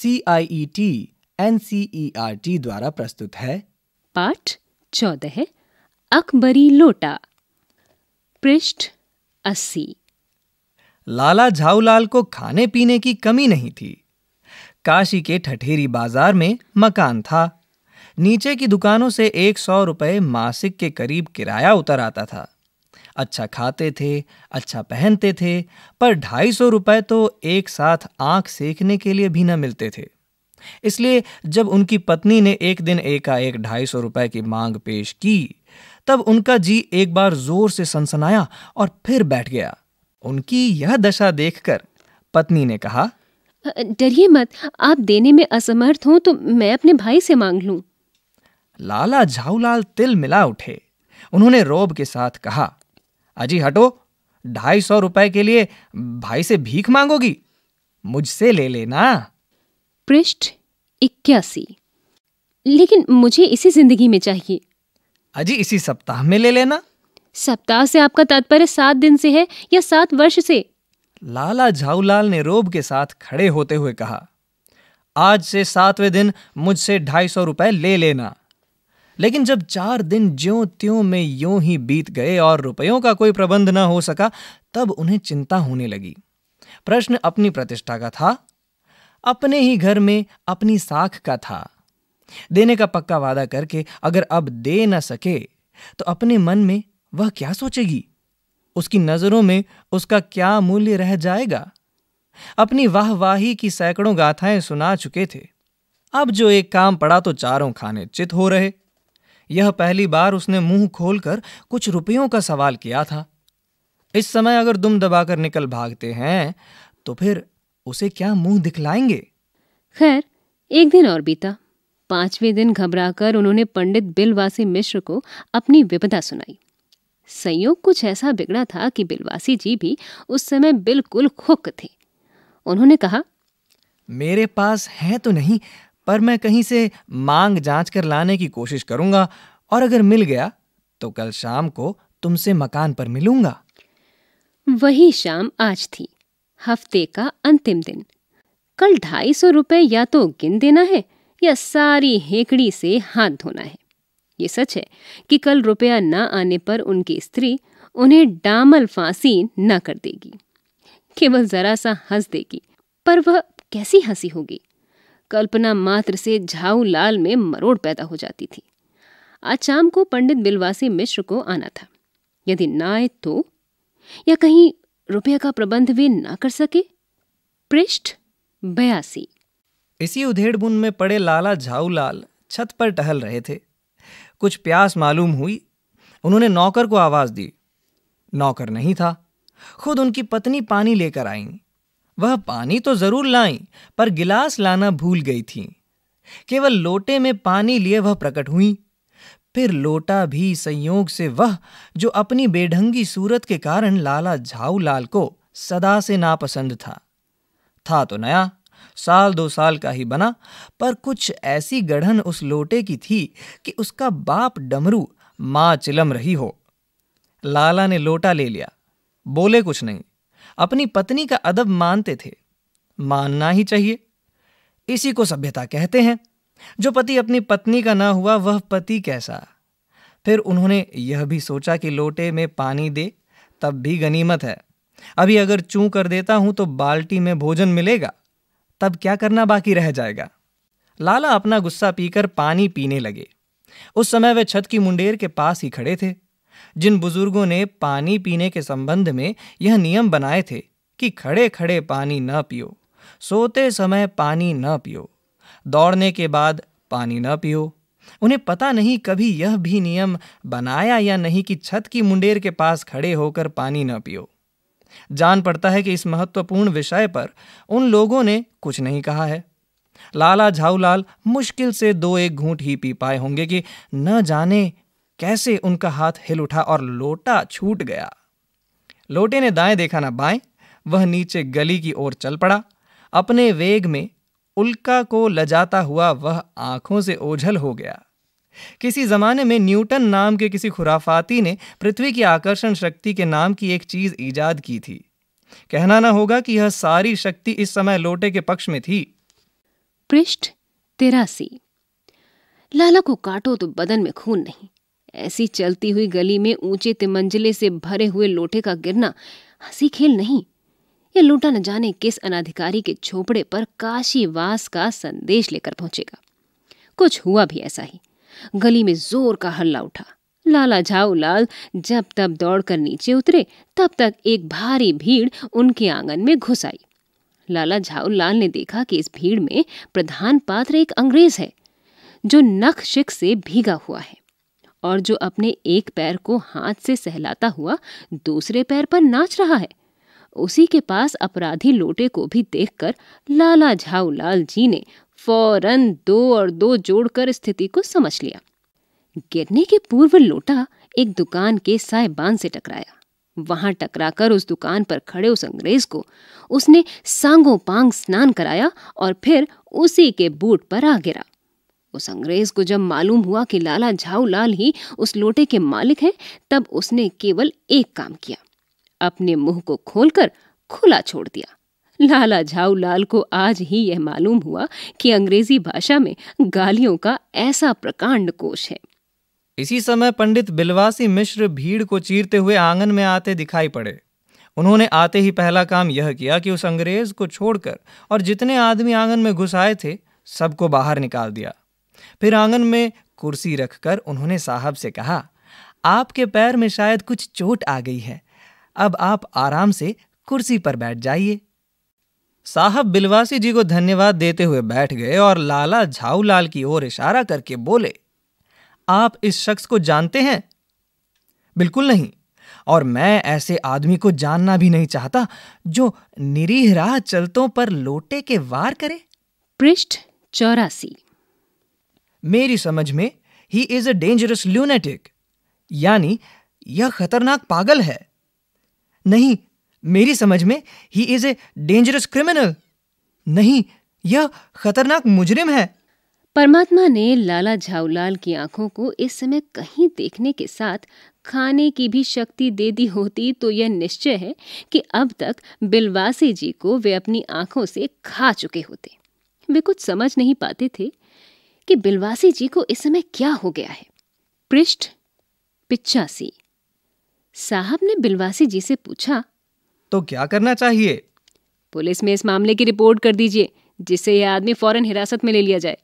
C I E T N C E R T द्वारा प्रस्तुत है पाठ चौदह अकबरी लोटा पृष्ठ अस्सी लाला झाऊलाल को खाने पीने की कमी नहीं थी काशी के ठठेरी बाजार में मकान था नीचे की दुकानों से एक सौ रुपये मासिक के करीब किराया उतर आता था अच्छा खाते थे अच्छा पहनते थे पर ढाई सौ रुपये तो एक साथ आंख सेकने के लिए भी न मिलते थे इसलिए जब उनकी पत्नी ने एक दिन एकाएक ढाई सौ रुपये की मांग पेश की तब उनका जी एक बार जोर से सनसनाया और फिर बैठ गया उनकी यह दशा देखकर पत्नी ने कहा डरिए मत आप देने में असमर्थ हो तो मैं अपने भाई से मांग लूं। लाला झाऊलाल तिल मिला उठे उन्होंने रोब के साथ कहा अजी हटो ढाई सौ रुपए के लिए भाई से भीख मांगोगी मुझसे ले लेना पृष्ठ इक्यासी लेकिन मुझे इसी जिंदगी में चाहिए अजी इसी सप्ताह में ले लेना सप्ताह से आपका तात्पर्य सात दिन से है या सात वर्ष से लाला झाऊलाल ने रोब के साथ खड़े होते हुए कहा आज से सातवें दिन मुझसे ढाई सौ रुपए ले लेना लेकिन जब चार दिन ज्यो त्यों में यूं ही बीत गए और रुपयों का कोई प्रबंध न हो सका तब उन्हें चिंता होने लगी प्रश्न अपनी प्रतिष्ठा का था अपने ही घर में अपनी साख का था देने का पक्का वादा करके अगर अब दे न सके तो अपने मन में वह क्या सोचेगी उसकी नजरों में उसका क्या मूल्य रह जाएगा अपनी वाहवाही की सैकड़ों गाथाएं सुना चुके थे अब जो एक काम पड़ा तो चारों खाने चित हो रहे यह पहली बार उसने मुंह खोलकर कुछ रुपयों का सवाल किया था इस समय अगर दुम दबाकर निकल भागते हैं तो फिर उसे क्या मुंह दिखलाएंगे खैर एक दिन और बीता पांचवें दिन घबराकर उन्होंने पंडित बिलवासी मिश्र को अपनी विपदा सुनाई संयोग कुछ ऐसा बिगड़ा था कि बिलवासी जी भी उस समय बिल्कुल खुक थे उन्होंने कहा मेरे पास है तो नहीं पर मैं कहीं से मांग जांच कर लाने की कोशिश करूंगा और अगर मिल गया तो कल शाम को तुमसे मकान पर मिलूंगा वही शाम आज थी हफ्ते का अंतिम दिन कल ढाई सौ रुपये या तो गिन देना है या सारी हेकड़ी से हाथ धोना है ये सच है कि कल रुपया ना आने पर उनकी स्त्री उन्हें डामल फांसी न कर देगी केवल जरा सा हंस देगी पर वह कैसी हंसी होगी कल्पना मात्र से झाऊ लाल में मरोड़ पैदा हो जाती थी आज शाम को पंडित बिलवासी मिश्र को आना था यदि ना आए तो या कहीं रुपये का प्रबंध वे ना कर सके पृष्ठ बयासी इसी उधेड़बुन में पड़े लाला झाऊलाल छत पर टहल रहे थे कुछ प्यास मालूम हुई उन्होंने नौकर को आवाज दी नौकर नहीं था खुद उनकी पत्नी पानी लेकर आईं वह पानी तो जरूर लाई पर गिलास लाना भूल गई थी केवल लोटे में पानी लिए वह प्रकट हुई फिर लोटा भी संयोग से वह जो अपनी बेढंगी सूरत के कारण लाला झाऊलाल को सदा से नापसंद था था तो नया साल दो साल का ही बना पर कुछ ऐसी गढ़न उस लोटे की थी कि उसका बाप डमरू माँ चिलम रही हो लाला ने लोटा ले लिया बोले कुछ नहीं अपनी पत्नी का अदब मानते थे मानना ही चाहिए इसी को सभ्यता कहते हैं जो पति अपनी पत्नी का ना हुआ वह पति कैसा फिर उन्होंने यह भी सोचा कि लोटे में पानी दे तब भी गनीमत है अभी अगर चूं कर देता हूं तो बाल्टी में भोजन मिलेगा तब क्या करना बाकी रह जाएगा लाला अपना गुस्सा पीकर पानी पीने लगे उस समय वे छत की मुंडेर के पास ही खड़े थे जिन बुजुर्गों ने पानी पीने के संबंध में यह नियम बनाए थे कि खड़े खड़े पानी न पियो सोते समय पानी न पियो दौड़ने के बाद पानी न पियो उन्हें पता नहीं कभी यह भी नियम बनाया या नहीं कि छत की मुंडेर के पास खड़े होकर पानी न पियो जान पड़ता है कि इस महत्वपूर्ण विषय पर उन लोगों ने कुछ नहीं कहा है लाला झाऊलाल मुश्किल से दो एक घूंट ही पी पाए होंगे कि न जाने कैसे उनका हाथ हिल उठा और लोटा छूट गया लोटे ने दाएं देखा ना बाएं वह नीचे गली की ओर चल पड़ा अपने वेग में उल्का को लजाता हुआ वह आंखों से ओझल हो गया किसी जमाने में न्यूटन नाम के किसी खुराफाती ने पृथ्वी की आकर्षण शक्ति के नाम की एक चीज ईजाद की थी कहना ना होगा कि यह सारी शक्ति इस समय लोटे के पक्ष में थी पृष्ठ तिरासी लाला को काटो तो बदन में खून नहीं ऐसी चलती हुई गली में ऊंचे तिमंजले से भरे हुए लोटे का गिरना हंसी खेल नहीं ये लोटा न जाने किस अनाधिकारी के झोपड़े पर काशीवास का संदेश लेकर पहुंचेगा कुछ हुआ भी ऐसा ही गली में जोर का हल्ला उठा लाला झाऊ लाल जब तब दौड़कर नीचे उतरे तब तक एक भारी भीड़ उनके आंगन में घुस आई लाला झाऊ लाल ने देखा कि इस भीड़ में प्रधान पात्र एक अंग्रेज है जो नख शिख से भीगा हुआ है और जो अपने एक पैर को हाथ से सहलाता हुआ दूसरे पैर पर नाच रहा है उसी के पास अपराधी लोटे को भी देखकर लाला झाऊलाल जी ने फौरन दो और दो जोड़कर स्थिति को समझ लिया गिरने के पूर्व लोटा एक दुकान के साहेबान से टकराया वहां टकराकर उस दुकान पर खड़े उस अंग्रेज को उसने सांगो पांग स्नान कराया और फिर उसी के बूट पर आ गिरा उस अंग्रेज को जब मालूम हुआ कि लाला झाऊलाल ही उस लोटे के मालिक हैं तब उसने केवल एक काम किया अपने मुंह को खोलकर खुला छोड़ दिया लाला झाऊलाल को आज ही यह मालूम हुआ कि अंग्रेजी भाषा में गालियों का ऐसा प्रकांड कोश है इसी समय पंडित बिलवासी मिश्र भीड़ को चीरते हुए आंगन में आते दिखाई पड़े उन्होंने आते ही पहला काम यह किया कि उस अंग्रेज को छोड़कर और जितने आदमी आंगन में घुस आए थे सबको बाहर निकाल दिया फिर आंगन में कुर्सी रखकर उन्होंने साहब से कहा आपके पैर में शायद कुछ चोट आ गई है अब आप आराम से कुर्सी पर बैठ जाइए साहब बिलवासी जी को धन्यवाद देते हुए बैठ गए और लाला झाऊलाल की ओर इशारा करके बोले आप इस शख्स को जानते हैं बिल्कुल नहीं और मैं ऐसे आदमी को जानना भी नहीं चाहता जो निरीह राह चलतों पर लोटे के वार करे पृष्ठ चौरासी मेरी समझ में ही इज अ डेंजरस ल्यूनेटिक यानी यह खतरनाक पागल है नहीं मेरी समझ में ही इज ए डेंजरस क्रिमिनल नहीं यह खतरनाक मुजरिम है परमात्मा ने लाला झाऊलाल की आंखों को इस समय कहीं देखने के साथ खाने की भी शक्ति दे दी होती तो यह निश्चय है कि अब तक बिलवासी जी को वे अपनी आंखों से खा चुके होते वे कुछ समझ नहीं पाते थे कि बिलवासी जी को इस समय क्या हो गया है पृष्ठ पिचासी साहब ने बिलवासी जी से पूछा तो क्या करना चाहिए पुलिस में इस मामले की रिपोर्ट कर दीजिए जिससे यह आदमी फौरन हिरासत में ले लिया जाए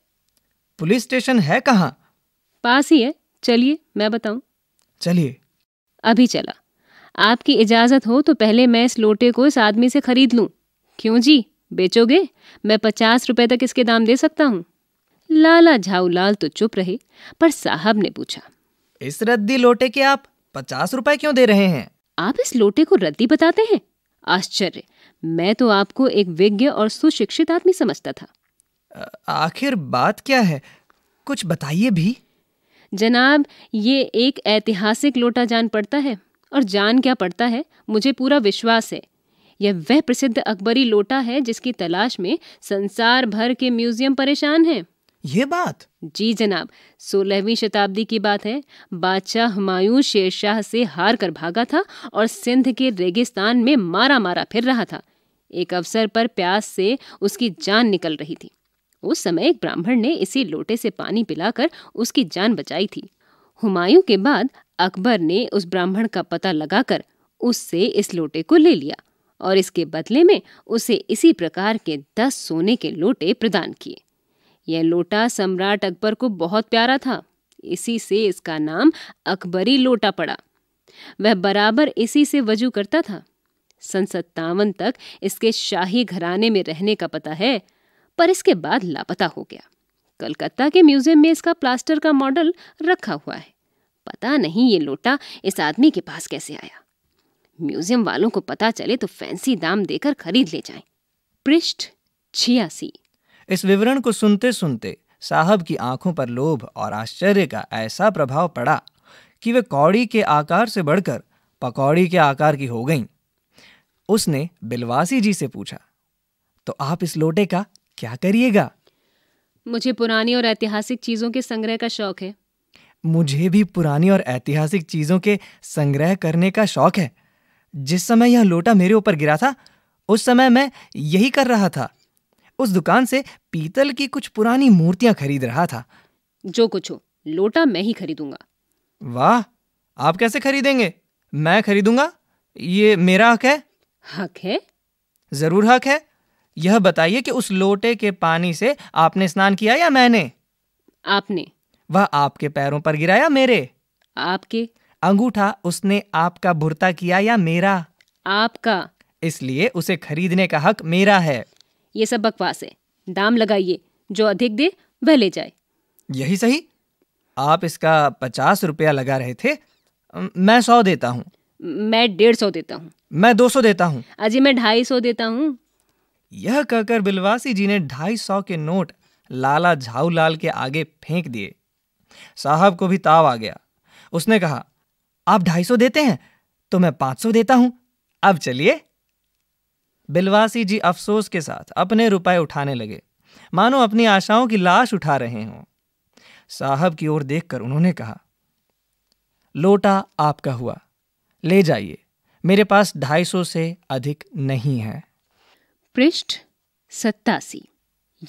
पुलिस स्टेशन है कहाँ पास ही है चलिए मैं बताऊं चलिए अभी चला आपकी इजाजत हो तो पहले मैं इस लोटे को इस आदमी से खरीद लूं क्यों जी बेचोगे मैं पचास रुपए तक इसके दाम दे सकता हूँ लाला झाऊलाल तो चुप रहे पर साहब ने पूछा इस रद्दी लोटे के आप पचास रुपए क्यों दे रहे हैं आप इस लोटे को रद्दी बताते हैं आश्चर्य मैं तो आपको एक विज्ञ और सुशिक्षित आदमी समझता था आखिर बात क्या है कुछ बताइए भी जनाब ये एक ऐतिहासिक लोटा जान पड़ता है और जान क्या पड़ता है मुझे पूरा विश्वास है यह वह प्रसिद्ध अकबरी लोटा है जिसकी तलाश में संसार भर के म्यूजियम परेशान हैं ये बात जी जनाब सोलहवीं शताब्दी की बात है बादशाह हुमायूं शेरशाह से हार कर भागा था और सिंध के रेगिस्तान में मारा मारा फिर रहा था एक अवसर पर प्यास से उसकी जान निकल रही थी उस समय एक ब्राह्मण ने इसी लोटे से पानी पिलाकर उसकी जान बचाई थी हुमायूं के बाद अकबर ने उस ब्राह्मण का पता लगाकर उससे इस लोटे को ले लिया और इसके बदले में उसे इसी प्रकार के दस सोने के लोटे प्रदान किए यह लोटा सम्राट अकबर को बहुत प्यारा था इसी से इसका नाम अकबरी लोटा पड़ा वह बराबर इसी से वजू करता था सन सत्तावन तक इसके शाही घराने में रहने का पता है पर इसके बाद लापता हो गया कलकत्ता के म्यूजियम में इसका प्लास्टर का मॉडल रखा हुआ है पता नहीं ये लोटा इस आदमी के पास कैसे आया म्यूजियम वालों को पता चले तो फैंसी दाम देकर खरीद ले जाएं। पृष्ठ छियासी इस विवरण को सुनते सुनते साहब की आंखों पर लोभ और आश्चर्य का ऐसा प्रभाव पड़ा कि वे कौड़ी के आकार से बढ़कर पकौड़ी के आकार की हो गईं उसने बिलवासी जी से पूछा तो आप इस लोटे का क्या करिएगा मुझे पुरानी और ऐतिहासिक चीजों के संग्रह का शौक है मुझे भी पुरानी और ऐतिहासिक चीजों के संग्रह करने का शौक है जिस समय यह लोटा मेरे ऊपर गिरा था उस समय मैं यही कर रहा था उस दुकान से पीतल की कुछ पुरानी मूर्तियां खरीद रहा था जो कुछ हो लोटा मैं ही खरीदूंगा वाह आप कैसे खरीदेंगे मैं खरीदूंगा ये मेरा हक है हक है जरूर हक है यह बताइए कि उस लोटे के पानी से आपने स्नान किया या मैंने आपने वह आपके पैरों पर गिराया मेरे आपके अंगूठा उसने आपका भुरता किया या मेरा आपका इसलिए उसे खरीदने का हक मेरा है ये सब बकवास है दाम लगाइए जो अधिक दे वह ले जाए यही सही आप इसका पचास रुपया लगा रहे थे मैं सौ देता हूँ मैं डेढ़ सौ देता हूँ मैं दो सौ देता हूँ अजी मैं ढाई सौ देता हूँ यह कहकर बिलवासी जी ने ढाई सौ के नोट लाला झाऊलाल के आगे फेंक दिए साहब को भी ताव आ गया उसने कहा आप ढाई सौ देते हैं तो मैं पाँच सौ देता हूँ अब चलिए बिलवासी जी अफसोस के साथ अपने रुपए उठाने लगे मानो अपनी आशाओं की लाश उठा रहे हों साहब की ओर देखकर उन्होंने कहा लोटा आपका हुआ ले जाइए मेरे पास ढाई सौ से अधिक नहीं है पृष्ठ सत्तासी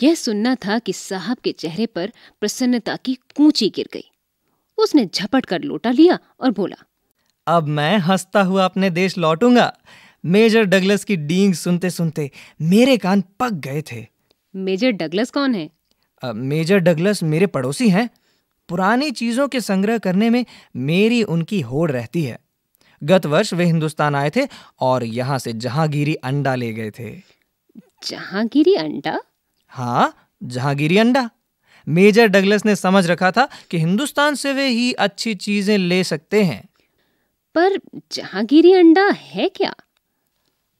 यह सुनना था कि साहब के चेहरे पर प्रसन्नता की कूची गिर गई उसने झपट कर लोटा लिया और बोला अब मैं हंसता हुआ अपने देश लौटूंगा मेजर डगलस की डींग सुनते सुनते मेरे कान पक गए थे मेजर डगलस कौन है मेजर डगलस मेरे पड़ोसी हैं पुरानी चीज़ों के संग्रह करने में मेरी उनकी होड़ रहती है गत वर्ष वे हिंदुस्तान आए थे और यहाँ से जहांगीरी अंडा ले गए थे जहांगीरी अंडा हाँ जहांगीरी अंडा मेजर डगलस ने समझ रखा था कि हिंदुस्तान से वे ही अच्छी चीजें ले सकते हैं पर जहांगीरी अंडा है क्या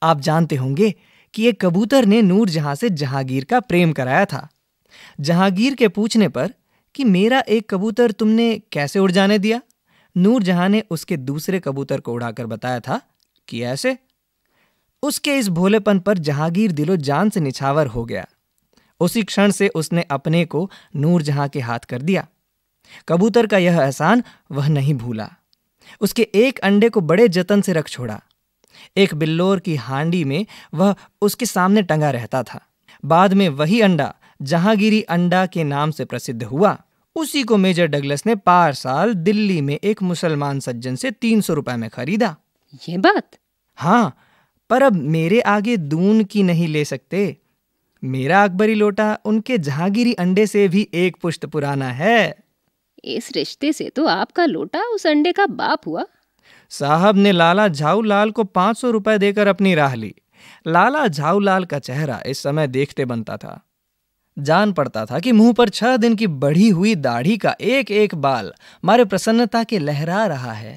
आप जानते होंगे कि एक कबूतर ने नूरजहां से जहांगीर का प्रेम कराया था जहांगीर के पूछने पर कि मेरा एक कबूतर तुमने कैसे उड़ जाने दिया नूरजहां ने उसके दूसरे कबूतर को उड़ाकर बताया था कि ऐसे उसके इस भोलेपन पर जहांगीर दिलो जान से निछावर हो गया उसी क्षण से उसने अपने को नूरजहां के हाथ कर दिया कबूतर का यह एहसान वह नहीं भूला उसके एक अंडे को बड़े जतन से रख छोड़ा एक बिल्लोर की हांडी में वह उसके सामने टंगा रहता था बाद में वही अंडा जहांगीरी अंडा के नाम से प्रसिद्ध हुआ उसी को मेजर डगलस ने पार साल दिल्ली में एक मुसलमान सज्जन से तीन सौ रुपए में खरीदा ये बात हाँ पर अब मेरे आगे दून की नहीं ले सकते मेरा अकबरी लोटा उनके जहांगीरी अंडे से भी एक पुश्त पुराना है इस रिश्ते से तो आपका लोटा उस अंडे का बाप हुआ साहब ने लाला झाऊलाल को पाँच सौ रुपये देकर अपनी राह ली लाला झाऊलाल का चेहरा इस समय देखते बनता था जान पड़ता था कि मुंह पर छह दिन की बढ़ी हुई दाढ़ी का एक एक बाल मारे प्रसन्नता के लहरा रहा है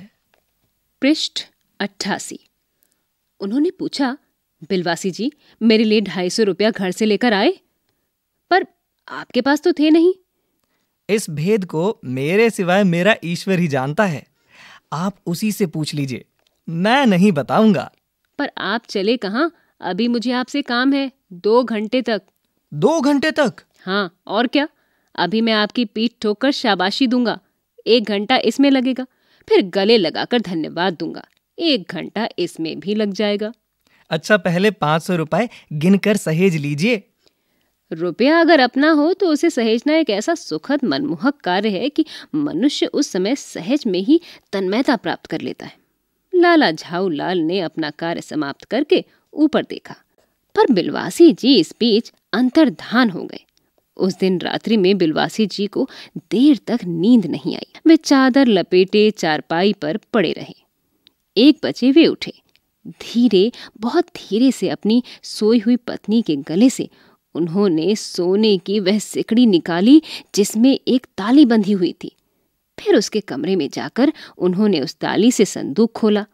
पृष्ठ अट्ठासी उन्होंने पूछा बिलवासी जी मेरे लिए ढाई सौ रुपया घर से लेकर आए पर आपके पास तो थे नहीं इस भेद को मेरे सिवाय मेरा ईश्वर ही जानता है आप उसी से पूछ लीजिए मैं नहीं बताऊंगा पर आप चले कहाँ अभी मुझे आपसे काम है दो घंटे तक दो घंटे तक हाँ और क्या अभी मैं आपकी पीठ ठोक शाबाशी दूंगा एक घंटा इसमें लगेगा फिर गले लगाकर धन्यवाद दूंगा एक घंटा इसमें भी लग जाएगा अच्छा पहले पाँच सौ रुपए गिनकर सहेज लीजिए रुपया अगर अपना हो तो उसे सहेजना एक ऐसा सुखद मनमोहक कार्य है कि मनुष्य उस समय सहज में ही तन्मयता प्राप्त कर लेता है लाला झाऊ लाल ने अपना कार्य समाप्त करके ऊपर देखा पर बिलवासी जी इस बीच अंतर्धान हो गए उस दिन रात्रि में बिलवासी जी को देर तक नींद नहीं आई वे चादर लपेटे चारपाई पर पड़े रहे एक बजे वे उठे धीरे बहुत धीरे से अपनी सोई हुई पत्नी के गले से उन्होंने सोने की वह सिकड़ी निकाली जिसमें एक ताली बंधी हुई थी फिर उसके कमरे में जाकर उन्होंने उस ताली से संदूक खोला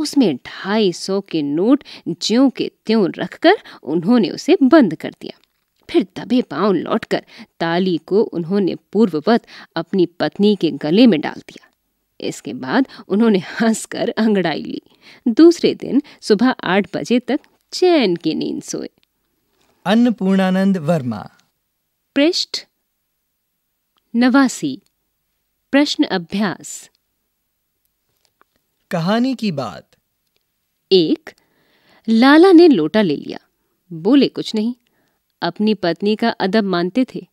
उसमें ढाई सौ के नोट ज्यों के त्यों रखकर उन्होंने उसे बंद कर दिया फिर दबे पांव लौटकर ताली को उन्होंने पूर्ववत अपनी पत्नी के गले में डाल दिया इसके बाद उन्होंने हंसकर अंगड़ाई ली दूसरे दिन सुबह आठ बजे तक चैन की नींद सोए अन्नपूर्णानंद वर्मा पृष्ठ नवासी प्रश्न अभ्यास कहानी की बात एक लाला ने लोटा ले लिया बोले कुछ नहीं अपनी पत्नी का अदब मानते थे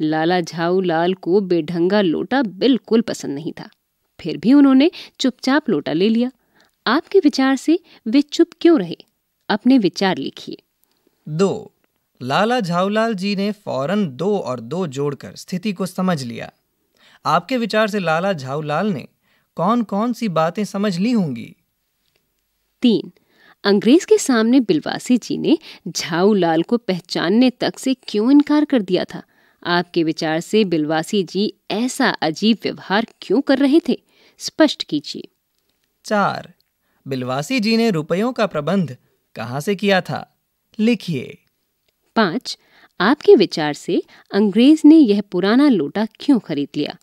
लाला झाऊ लाल को बेढंगा लोटा बिल्कुल पसंद नहीं था फिर भी उन्होंने चुपचाप लोटा ले लिया आपके विचार से वे चुप क्यों रहे अपने विचार लिखिए दो लाला झाऊलाल जी ने फौरन दो और दो जोड़कर स्थिति को समझ लिया आपके विचार से लाला झाऊलाल ने कौन कौन सी बातें समझ ली होंगी तीन अंग्रेज के सामने बिलवासी जी ने झाऊलाल को पहचानने तक से क्यों इनकार कर दिया था आपके विचार से बिलवासी जी ऐसा अजीब व्यवहार क्यों कर रहे थे स्पष्ट कीजिए चार बिलवासी जी ने रुपयों का प्रबंध कहाँ से किया था लिखिए पांच आपके विचार से अंग्रेज ने यह पुराना लोटा क्यों खरीद लिया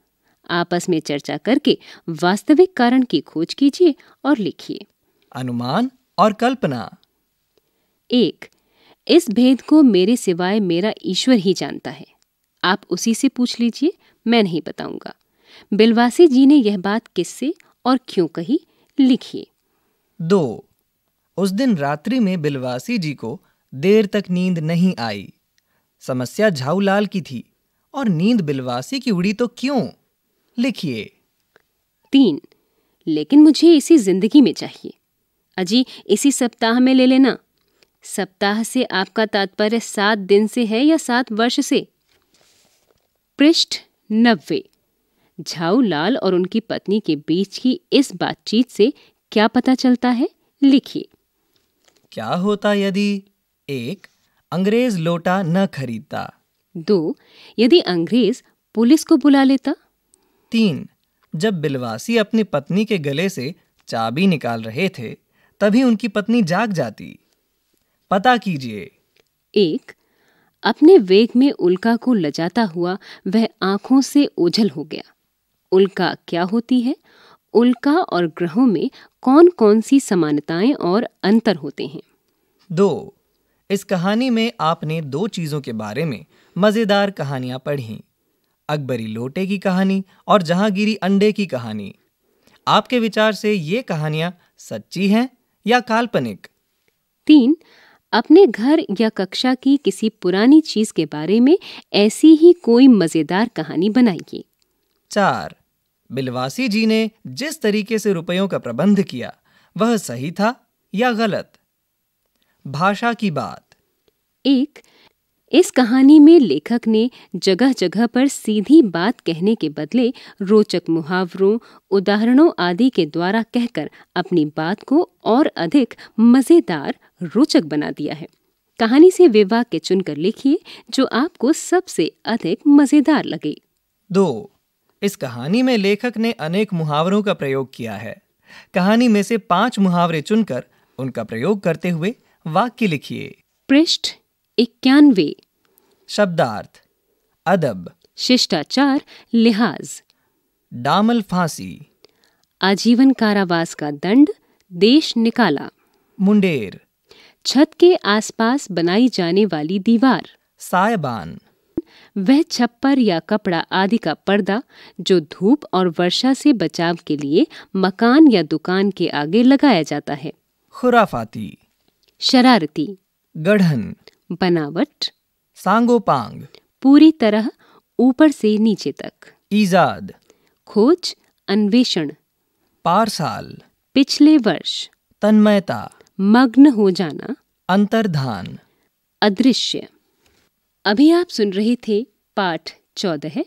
आपस में चर्चा करके वास्तविक कारण की खोज कीजिए और लिखिए अनुमान और कल्पना एक इस भेद को मेरे सिवाय मेरा ईश्वर ही जानता है आप उसी से पूछ लीजिए मैं नहीं बताऊंगा बिलवासी जी ने यह बात किससे और क्यों कही लिखिए दो उस दिन रात्रि में बिलवासी जी को देर तक नींद नहीं आई समस्या झाऊलाल की थी और नींद बिलवासी की उड़ी तो क्यों लिखिए तीन लेकिन मुझे इसी जिंदगी में चाहिए अजी इसी सप्ताह में ले लेना सप्ताह से आपका तात्पर्य सात दिन से है या सात वर्ष से पृष्ठ नब्बे झाऊलाल और उनकी पत्नी के बीच की इस बातचीत से क्या पता चलता है लिखिए क्या होता यदि एक अंग्रेज लोटा न खरीदता दो यदि अंग्रेज पुलिस को बुला लेता तीन जब बिलवासी अपनी पत्नी के गले से चाबी निकाल रहे थे तभी उनकी पत्नी जाग जाती पता कीजिए एक अपने वेग में उल्का को लजाता हुआ वह आंखों से ओझल हो गया उल्का क्या होती है उल्का और ग्रहों में कौन कौन सी समानताएं और अंतर होते हैं दो इस कहानी में आपने दो चीज़ों के बारे में मज़ेदार कहानियां पढ़ी अकबरी लोटे की कहानी और जहांगीरी अंडे की कहानी आपके विचार से ये कहानियां सच्ची हैं या काल्पनिक तीन अपने घर या कक्षा की किसी पुरानी चीज के बारे में ऐसी ही कोई मजेदार कहानी बनाइए चार बिलवासी जी ने जिस तरीके से रुपयों का प्रबंध किया वह सही था या गलत भाषा की बात एक इस कहानी में लेखक ने जगह जगह पर सीधी बात कहने के बदले रोचक मुहावरों उदाहरणों आदि के द्वारा कहकर अपनी बात को और अधिक मज़ेदार रोचक बना दिया है कहानी से वे वाक्य चुनकर लिखिए जो आपको सबसे अधिक मज़ेदार लगे दो इस कहानी में लेखक ने अनेक मुहावरों का प्रयोग किया है कहानी में से पांच मुहावरे चुनकर उनका प्रयोग करते हुए वाक्य लिखिए पृष्ठ इक्यानवे शब्दार्थ अदब शिष्टाचार लिहाज डामल फांसी आजीवन कारावास का दंड देश निकाला मुंडेर छत के आसपास बनाई जाने वाली दीवार सायबान वह छप्पर या कपड़ा आदि का पर्दा जो धूप और वर्षा से बचाव के लिए मकान या दुकान के आगे लगाया जाता है खुराफाती शरारती गढ़न बनावट सांगोपांग पूरी तरह ऊपर से नीचे तक ईजाद खोज अन्वेषण पारसाल पिछले वर्ष तन्मयता मग्न हो जाना अंतर्धान अदृश्य अभी आप सुन रहे थे पाठ चौदह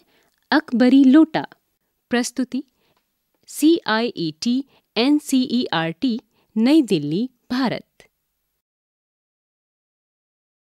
अकबरी लोटा प्रस्तुति C I E T N C E R T New Delhi Bharat